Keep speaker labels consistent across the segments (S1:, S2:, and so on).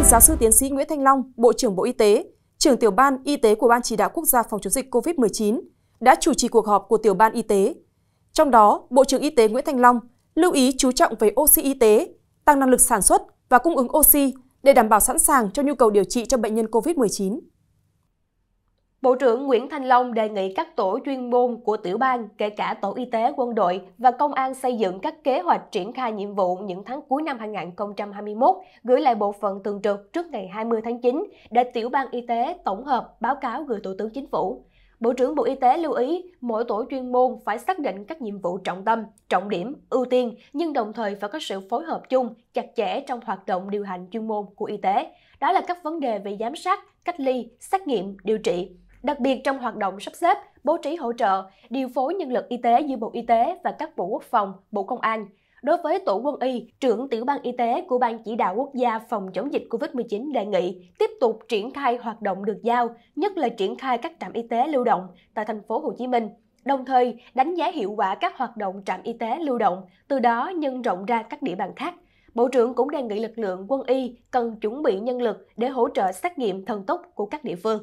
S1: đây, giáo sư tiến sĩ Nguyễn Thanh Long, Bộ trưởng Bộ Y tế, trưởng tiểu ban Y tế của Ban chỉ đạo quốc gia phòng chống dịch COVID-19 đã chủ trì cuộc họp của tiểu ban Y tế. Trong đó, Bộ trưởng Y tế Nguyễn Thanh Long lưu ý chú trọng về oxy y tế, tăng năng lực sản xuất và cung ứng oxy để đảm bảo sẵn sàng cho nhu cầu điều trị cho bệnh nhân COVID-19.
S2: Bộ trưởng Nguyễn Thanh Long đề nghị các tổ chuyên môn của tiểu ban, kể cả tổ y tế, quân đội và công an xây dựng các kế hoạch triển khai nhiệm vụ những tháng cuối năm 2021, gửi lại bộ phận thường trực trước ngày 20 tháng 9 để tiểu ban y tế tổng hợp báo cáo gửi Thủ tướng Chính phủ. Bộ trưởng Bộ Y tế lưu ý mỗi tổ chuyên môn phải xác định các nhiệm vụ trọng tâm, trọng điểm, ưu tiên nhưng đồng thời phải có sự phối hợp chung, chặt chẽ trong hoạt động điều hành chuyên môn của y tế. Đó là các vấn đề về giám sát, cách ly, xét nghiệm, điều trị, đặc biệt trong hoạt động sắp xếp, bố trí hỗ trợ, điều phối nhân lực y tế giữa Bộ Y tế và các Bộ Quốc phòng, Bộ Công an. Đối với Tổ quân y, trưởng tiểu ban y tế của Ban chỉ đạo quốc gia phòng chống dịch COVID-19 đề nghị tiếp tục triển khai hoạt động được giao, nhất là triển khai các trạm y tế lưu động tại thành phố Hồ Chí Minh, đồng thời đánh giá hiệu quả các hoạt động trạm y tế lưu động, từ đó nhân rộng ra các địa bàn khác. Bộ trưởng cũng đề nghị lực lượng quân y cần chuẩn bị nhân lực để hỗ trợ xét nghiệm thần tốc của các địa phương.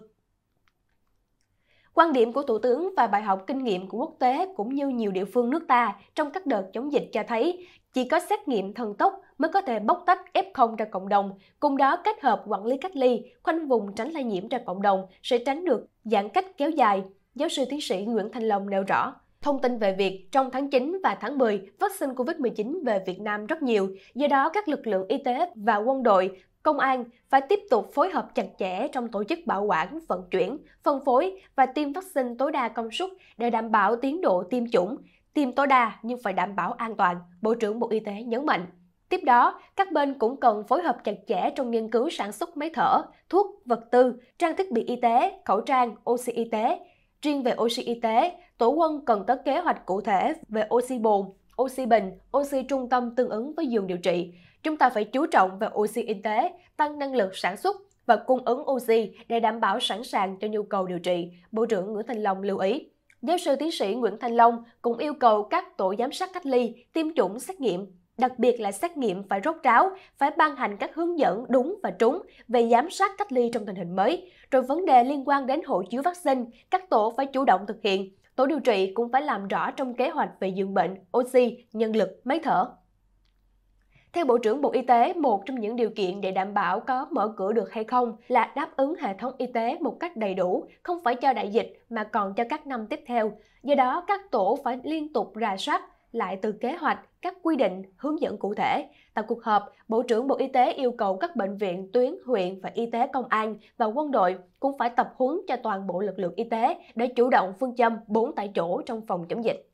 S2: Quan điểm của Thủ tướng và bài học kinh nghiệm của quốc tế cũng như nhiều địa phương nước ta trong các đợt chống dịch cho thấy chỉ có xét nghiệm thần tốc mới có thể bóc tách F0 ra cộng đồng, cùng đó kết hợp quản lý cách ly, khoanh vùng tránh lây nhiễm ra cộng đồng sẽ tránh được giãn cách kéo dài, giáo sư tiến sĩ Nguyễn Thanh Long nêu rõ. Thông tin về việc trong tháng 9 và tháng 10, vaccine COVID-19 về Việt Nam rất nhiều, do đó các lực lượng y tế và quân đội công an phải tiếp tục phối hợp chặt chẽ trong tổ chức bảo quản, vận chuyển, phân phối và tiêm vaccine tối đa công suất để đảm bảo tiến độ tiêm chủng, tiêm tối đa nhưng phải đảm bảo an toàn, Bộ trưởng Bộ Y tế nhấn mạnh. Tiếp đó, các bên cũng cần phối hợp chặt chẽ trong nghiên cứu sản xuất máy thở, thuốc, vật tư, trang thiết bị y tế, khẩu trang, oxy y tế. Riêng về oxy y tế, tổ quân cần có kế hoạch cụ thể về oxy bồn, oxy bình, oxy trung tâm tương ứng với giường điều trị, Chúng ta phải chú trọng vào oxy y tế, tăng năng lực sản xuất và cung ứng oxy để đảm bảo sẵn sàng cho nhu cầu điều trị, Bộ trưởng Nguyễn Thành Long lưu ý. Giáo sư tiến sĩ Nguyễn Thành Long cũng yêu cầu các tổ giám sát cách ly, tiêm chủng xét nghiệm, đặc biệt là xét nghiệm phải rốt ráo, phải ban hành các hướng dẫn đúng và trúng về giám sát cách ly trong tình hình mới. Rồi vấn đề liên quan đến hộ chiếu vaccine, các tổ phải chủ động thực hiện. Tổ điều trị cũng phải làm rõ trong kế hoạch về dưỡng bệnh, oxy, nhân lực, máy thở. Theo Bộ trưởng Bộ Y tế, một trong những điều kiện để đảm bảo có mở cửa được hay không là đáp ứng hệ thống y tế một cách đầy đủ, không phải cho đại dịch mà còn cho các năm tiếp theo. Do đó, các tổ phải liên tục rà soát lại từ kế hoạch, các quy định, hướng dẫn cụ thể. Tại cuộc họp, Bộ trưởng Bộ Y tế yêu cầu các bệnh viện, tuyến, huyện và y tế công an và quân đội cũng phải tập huấn cho toàn bộ lực lượng y tế để chủ động phương châm 4 tại chỗ trong phòng chống dịch.